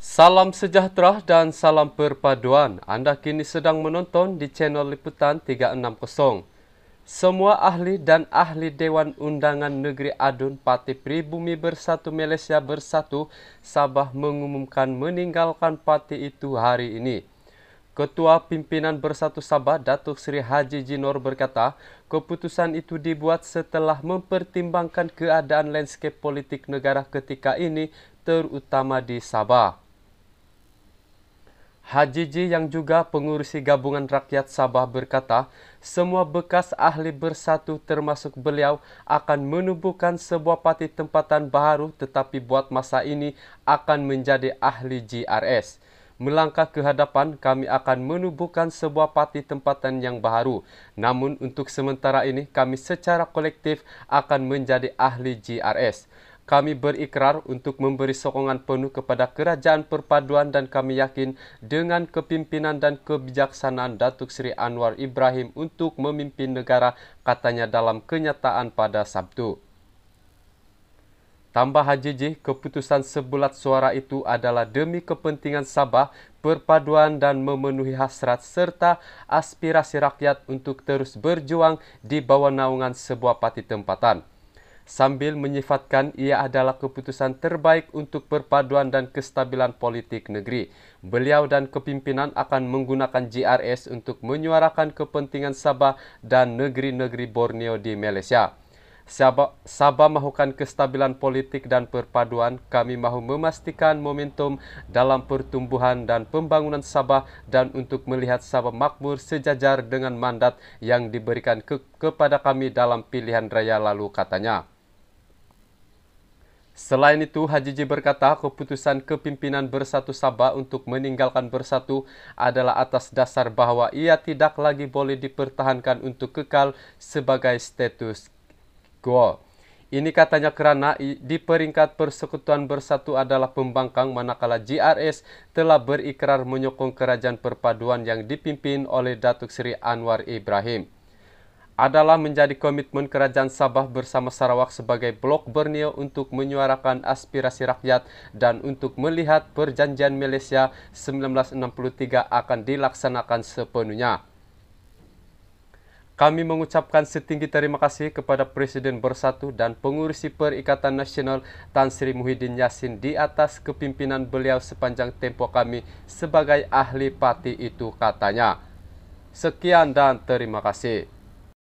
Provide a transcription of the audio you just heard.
Salam sejahtera dan salam perpaduan. Anda kini sedang menonton di channel Liputan 360. Semua ahli dan ahli Dewan Undangan Negeri Adun Parti Pribumi Bersatu Malaysia Bersatu Sabah mengumumkan meninggalkan parti itu hari ini. Ketua Pimpinan Bersatu Sabah Datuk Seri Haji Jinor berkata, keputusan itu dibuat setelah mempertimbangkan keadaan landscape politik negara ketika ini terutama di Sabah. Hajiji yang juga pengurusi gabungan rakyat Sabah berkata, semua bekas ahli bersatu termasuk beliau akan menubuhkan sebuah parti tempatan baru tetapi buat masa ini akan menjadi ahli GRS. Melangkah ke hadapan, kami akan menubuhkan sebuah parti tempatan yang baru. Namun untuk sementara ini, kami secara kolektif akan menjadi ahli GRS kami berikrar untuk memberi sokongan penuh kepada kerajaan perpaduan dan kami yakin dengan kepimpinan dan kebijaksanaan Datuk Seri Anwar Ibrahim untuk memimpin negara katanya dalam kenyataan pada Sabtu. Tambah Haji Jih, keputusan sebulat suara itu adalah demi kepentingan Sabah, perpaduan dan memenuhi hasrat serta aspirasi rakyat untuk terus berjuang di bawah naungan sebuah parti tempatan sambil menyifatkan ia adalah keputusan terbaik untuk perpaduan dan kestabilan politik negeri. Beliau dan kepimpinan akan menggunakan GRS untuk menyuarakan kepentingan Sabah dan negeri-negeri Borneo di Malaysia. Sabah, Sabah mahukan kestabilan politik dan perpaduan. Kami mahu memastikan momentum dalam pertumbuhan dan pembangunan Sabah dan untuk melihat Sabah makmur sejajar dengan mandat yang diberikan ke, kepada kami dalam pilihan raya lalu katanya. Selain itu, Haji J berkata keputusan kepimpinan Bersatu Sabah untuk meninggalkan Bersatu adalah atas dasar bahawa ia tidak lagi boleh dipertahankan untuk kekal sebagai status quo. Ini katanya kerana di peringkat persekutuan bersatu adalah pembangkang manakala GRS telah berikrar menyokong kerajaan perpaduan yang dipimpin oleh Datuk Seri Anwar Ibrahim adalah menjadi komitmen Kerajaan Sabah bersama Sarawak sebagai blok Borneo untuk menyuarakan aspirasi rakyat dan untuk melihat perjanjian Malaysia 1963 akan dilaksanakan sepenuhnya. Kami mengucapkan setinggi terima kasih kepada Presiden Bersatu dan Pengurusi Perikatan Nasional Tan Sri Muhyiddin Yassin di atas kepimpinan beliau sepanjang tempo kami sebagai ahli parti itu katanya. Sekian dan terima kasih.